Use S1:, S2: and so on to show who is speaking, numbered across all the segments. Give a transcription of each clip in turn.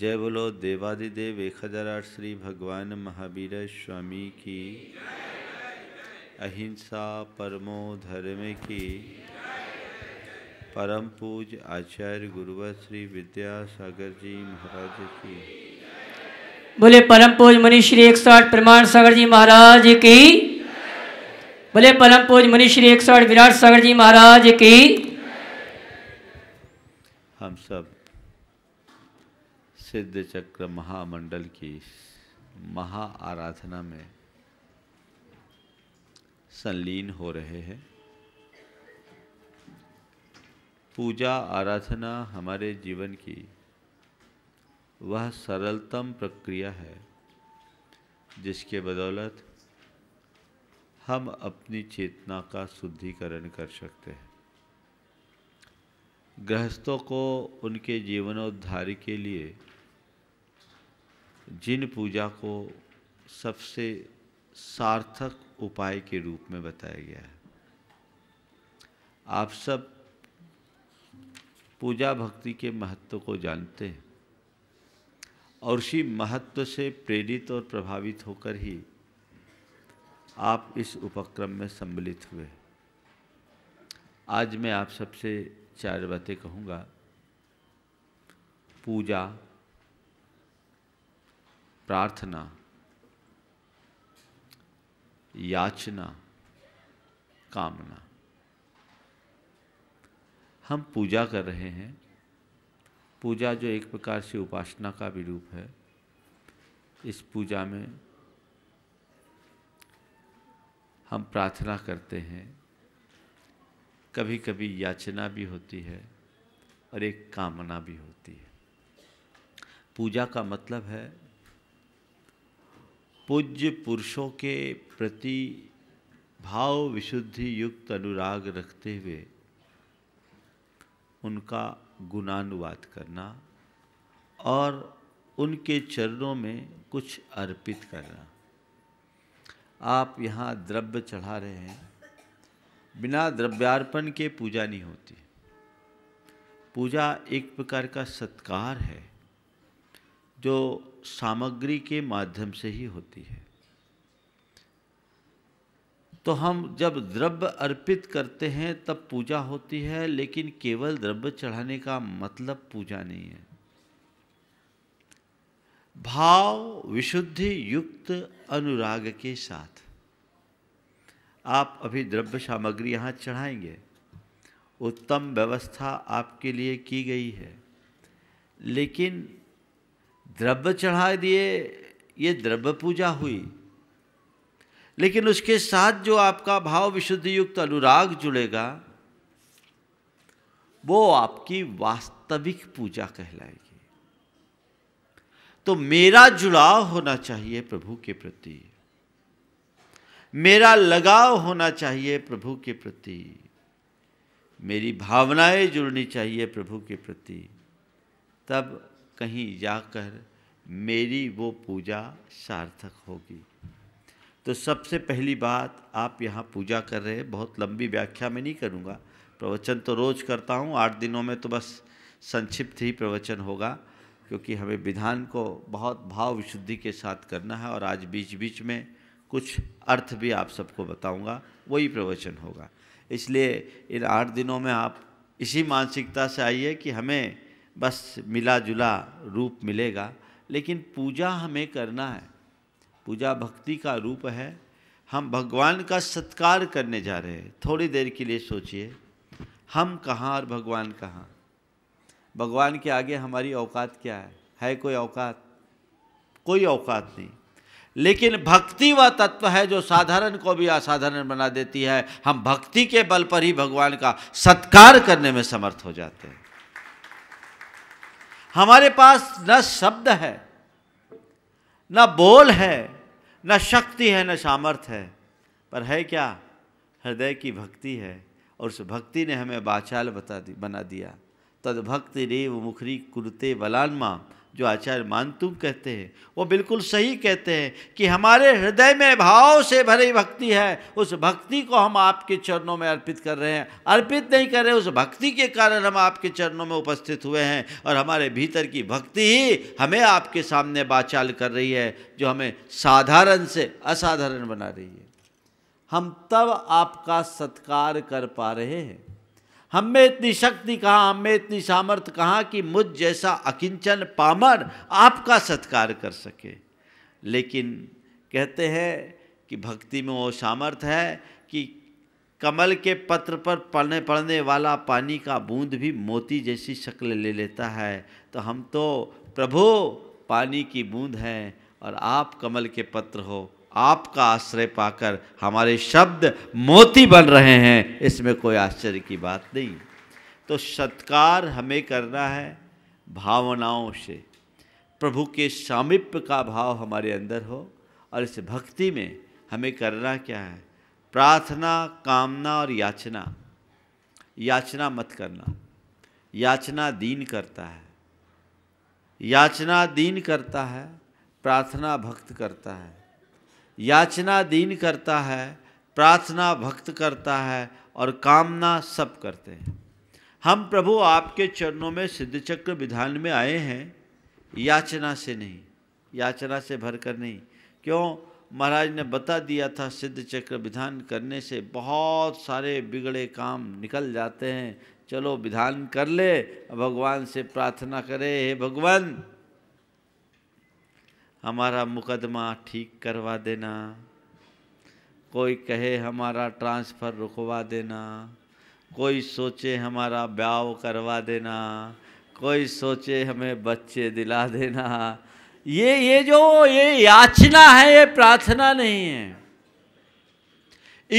S1: जय बोलो देवादिदेव एक हजार आठ श्री भगवान महावीर स्वामी की अहिंसा परमो धर्म की परम पूज आचार्य गुरुवर श्री विद्यासागर जी महाराज की बोले परम पूज मनी श्री एक सौ आठ प्रमाण सागर जी महाराज की बोले परम पूज मनी श्री एक सौ आठ विराट सागर जी महाराज की हम सब सिद्ध चक्र महामंडल की महा आराधना में संलीन हो रहे हैं पूजा आराधना हमारे जीवन की वह सरलतम प्रक्रिया है जिसके बदौलत हम अपनी चेतना का शुद्धिकरण कर सकते हैं गृहस्थों को उनके जीवनोद्धार के लिए जिन पूजा को सबसे सार्थक उपाय के रूप में बताया गया है आप सब पूजा भक्ति के महत्व को जानते हैं और उसी महत्व से प्रेरित और प्रभावित होकर ही आप इस उपक्रम में सम्मिलित हुए आज मैं आप सबसे चार बातें कहूँगा पूजा प्रार्थना याचना कामना हम पूजा कर रहे हैं पूजा जो एक प्रकार से उपासना का भी रूप है इस पूजा में हम प्रार्थना करते हैं कभी कभी याचना भी होती है और एक कामना भी होती है पूजा का मतलब है पूज्य पुरुषों के प्रति भाव विशुद्धि युक्त अनुराग रखते हुए उनका गुणानुवाद करना और उनके चरणों में कुछ अर्पित करना आप यहाँ द्रव्य चढ़ा रहे हैं बिना द्रव्यार्पण के पूजा नहीं होती पूजा एक प्रकार का सत्कार है जो सामग्री के माध्यम से ही होती है तो हम जब द्रव्य अर्पित करते हैं तब पूजा होती है लेकिन केवल द्रव्य चढ़ाने का मतलब पूजा नहीं है भाव विशुद्धि युक्त अनुराग के साथ आप अभी द्रव्य सामग्री यहाँ चढ़ाएंगे उत्तम व्यवस्था आपके लिए की गई है लेकिन द्रव्य चढ़ा दिए ये द्रव्य पूजा हुई लेकिन उसके साथ जो आपका भाव विशुद्ध युक्त अनुराग जुड़ेगा वो आपकी वास्तविक पूजा कहलाएगी तो मेरा जुड़ाव होना चाहिए प्रभु के प्रति मेरा लगाव होना चाहिए प्रभु के प्रति मेरी भावनाएं जुड़नी चाहिए प्रभु के प्रति तब कहीं जाकर मेरी वो पूजा सार्थक होगी तो सबसे पहली बात आप यहाँ पूजा कर रहे हैं बहुत लंबी व्याख्या में नहीं करूँगा प्रवचन तो रोज़ करता हूँ आठ दिनों में तो बस संक्षिप्त ही प्रवचन होगा क्योंकि हमें विधान को बहुत भाव विशुद्धि के साथ करना है और आज बीच बीच में कुछ अर्थ भी आप सबको बताऊँगा वही प्रवचन होगा इसलिए इन आठ दिनों में आप इसी मानसिकता से आइए कि हमें बस मिला जुला रूप मिलेगा लेकिन पूजा हमें करना है पूजा भक्ति का रूप है हम भगवान का सत्कार करने जा रहे हैं थोड़ी देर के लिए सोचिए हम कहाँ और भगवान कहाँ भगवान के आगे हमारी औकात क्या है है कोई औकात कोई औकात नहीं लेकिन भक्ति वह तत्व है जो साधारण को भी असाधारण बना देती है हम भक्ति के बल पर ही भगवान का सत्कार करने में समर्थ हो जाते हैं हमारे पास न शब्द है न बोल है न शक्ति है न सामर्थ्य है पर है क्या हृदय की भक्ति है और उस भक्ति ने हमें बाचाल बता दी बना दिया तद भक्ति रेव मुखरी कुरते बलान्मा जो आचार्य मानतुम कहते हैं वो बिल्कुल सही कहते हैं कि हमारे हृदय में भाव से भरी भक्ति है उस भक्ति को हम आपके चरणों में अर्पित कर रहे हैं अर्पित नहीं कर रहे उस भक्ति के कारण हम आपके चरणों में उपस्थित हुए हैं और हमारे भीतर की भक्ति ही हमें आपके सामने बाचाल कर रही है जो हमें साधारण से असाधारण बना रही है हम तब आपका सत्कार कर पा रहे हैं हम में इतनी शक्ति कहाँ हम में इतनी सामर्थ्य कहाँ कि मुझ जैसा अकिंचन पामर आपका सत्कार कर सके लेकिन कहते हैं कि भक्ति में वो सामर्थ्य है कि कमल के पत्र पर पड़ने पड़ने वाला पानी का बूंद भी मोती जैसी शक्ल ले लेता है तो हम तो प्रभु पानी की बूंद हैं और आप कमल के पत्र हो आपका आश्रय पाकर हमारे शब्द मोती बन रहे हैं इसमें कोई आश्चर्य की बात नहीं तो सत्कार हमें करना है भावनाओं से प्रभु के सामिप्य का भाव हमारे अंदर हो और इस भक्ति में हमें करना क्या है प्रार्थना कामना और याचना याचना मत करना याचना दीन करता है याचना दीन करता है प्रार्थना भक्त करता है याचना दीन करता है प्रार्थना भक्त करता है और कामना सब करते हैं हम प्रभु आपके चरणों में सिद्ध चक्र विधान में आए हैं याचना से नहीं याचना से भरकर नहीं क्यों महाराज ने बता दिया था सिद्ध चक्र विधान करने से बहुत सारे बिगड़े काम निकल जाते हैं चलो विधान कर ले भगवान से प्रार्थना करे हे भगवान हमारा मुकदमा ठीक करवा देना कोई कहे हमारा ट्रांसफ़र रुकवा देना कोई सोचे हमारा ब्याव करवा देना कोई सोचे हमें बच्चे दिला देना ये ये जो ये याचना है ये प्रार्थना नहीं है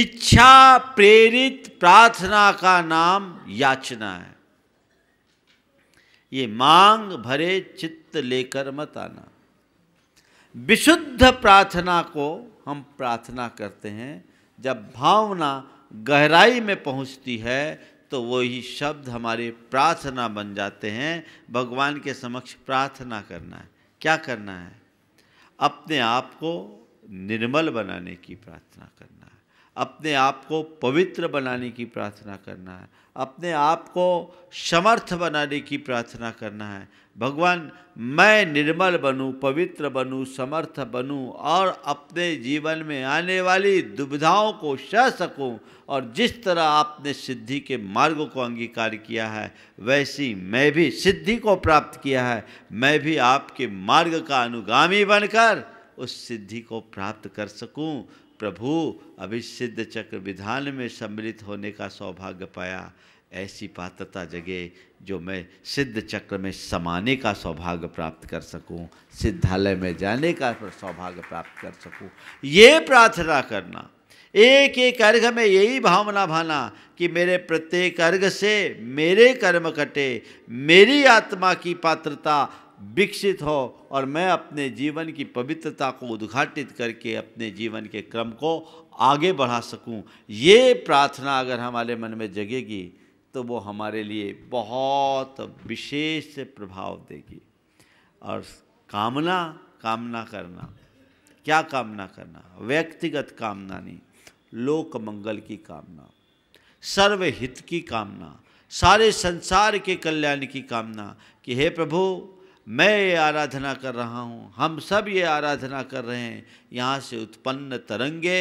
S1: इच्छा प्रेरित प्रार्थना का नाम याचना है ये मांग भरे चित्त लेकर मत आना विशुद्ध प्रार्थना को हम प्रार्थना करते हैं जब भावना गहराई में पहुंचती है तो वही शब्द हमारे प्रार्थना बन जाते हैं भगवान के समक्ष प्रार्थना करना है क्या करना है अपने आप को निर्मल बनाने की प्रार्थना करना अपने आप को पवित्र बनाने की प्रार्थना करना है अपने आप को समर्थ बनाने की प्रार्थना करना है भगवान मैं निर्मल बनूं पवित्र बनूं समर्थ बनूं और अपने जीवन में आने वाली दुविधाओं को सह सकूं और जिस तरह आपने सिद्धि के मार्ग को अंगीकार किया है वैसी मैं भी सिद्धि को प्राप्त किया है मैं भी आपके मार्ग का अनुगामी बनकर उस सिद्धि को प्राप्त कर सकूं प्रभु अभिषिद्ध चक्र विधान में सम्मिलित होने का सौभाग्य पाया ऐसी पात्रता जगे जो मैं सिद्ध चक्र में समाने का सौभाग्य प्राप्त कर सकूं सिद्धालय में जाने का सौभाग्य प्राप्त कर सकूं ये प्रार्थना करना एक एक अर्घ में यही भावना भाना कि मेरे प्रत्येक अर्घ से मेरे कर्म कटे मेरी आत्मा की पात्रता विकसित हो और मैं अपने जीवन की पवित्रता को उद्घाटित करके अपने जीवन के क्रम को आगे बढ़ा सकूं ये प्रार्थना अगर हमारे मन में जगेगी तो वो हमारे लिए बहुत विशेष प्रभाव देगी और कामना कामना करना क्या कामना करना व्यक्तिगत कामना नहीं लोक मंगल की कामना सर्वहित की कामना सारे संसार के कल्याण की कामना कि हे प्रभु मैं ये आराधना कर रहा हूँ हम सब ये आराधना कर रहे हैं यहाँ से उत्पन्न तरंगे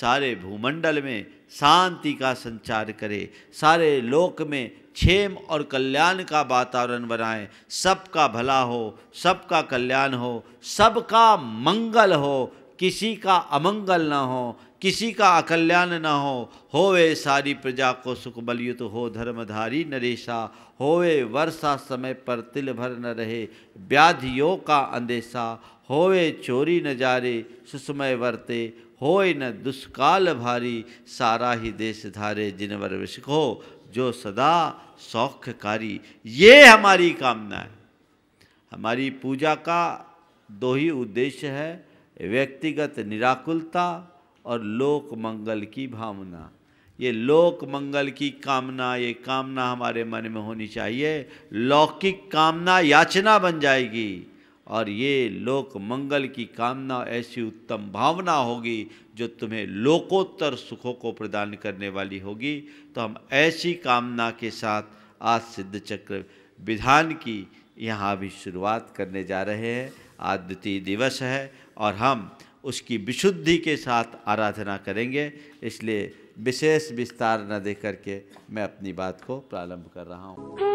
S1: सारे भूमंडल में शांति का संचार करे सारे लोक में क्षेम और कल्याण का वातावरण बनाए सबका भला हो सबका कल्याण हो सबका मंगल हो किसी का अमंगल ना हो किसी का अकल्याण न हो होवे सारी प्रजा को सुख बलियुत तो हो धर्मधारी नरेशा होवे वर्षा समय पर तिल भर न रहे व्याधियों का अंदेशा होवे चोरी न जारे सुसमय वर्ते होए न दुष्काल भारी सारा ही देश धारे जिनवर हो जो सदा सौख्यकारी ये हमारी कामना है हमारी पूजा का दो ही उद्देश्य है व्यक्तिगत निराकुलता और लोक मंगल की भावना ये लोक मंगल की कामना ये कामना हमारे मन में होनी चाहिए लौकिक कामना याचना बन जाएगी और ये लोक मंगल की कामना ऐसी उत्तम भावना होगी जो तुम्हें लोकोत्तर सुखों को प्रदान करने वाली होगी तो हम ऐसी कामना के साथ आज सिद्ध चक्र विधान की यहाँ भी शुरुआत करने जा रहे हैं आज द्वितीय दिवस है और हम उसकी विशुद्धि के साथ आराधना करेंगे इसलिए विशेष विस्तार न दे करके मैं अपनी बात को प्रारंभ कर रहा हूँ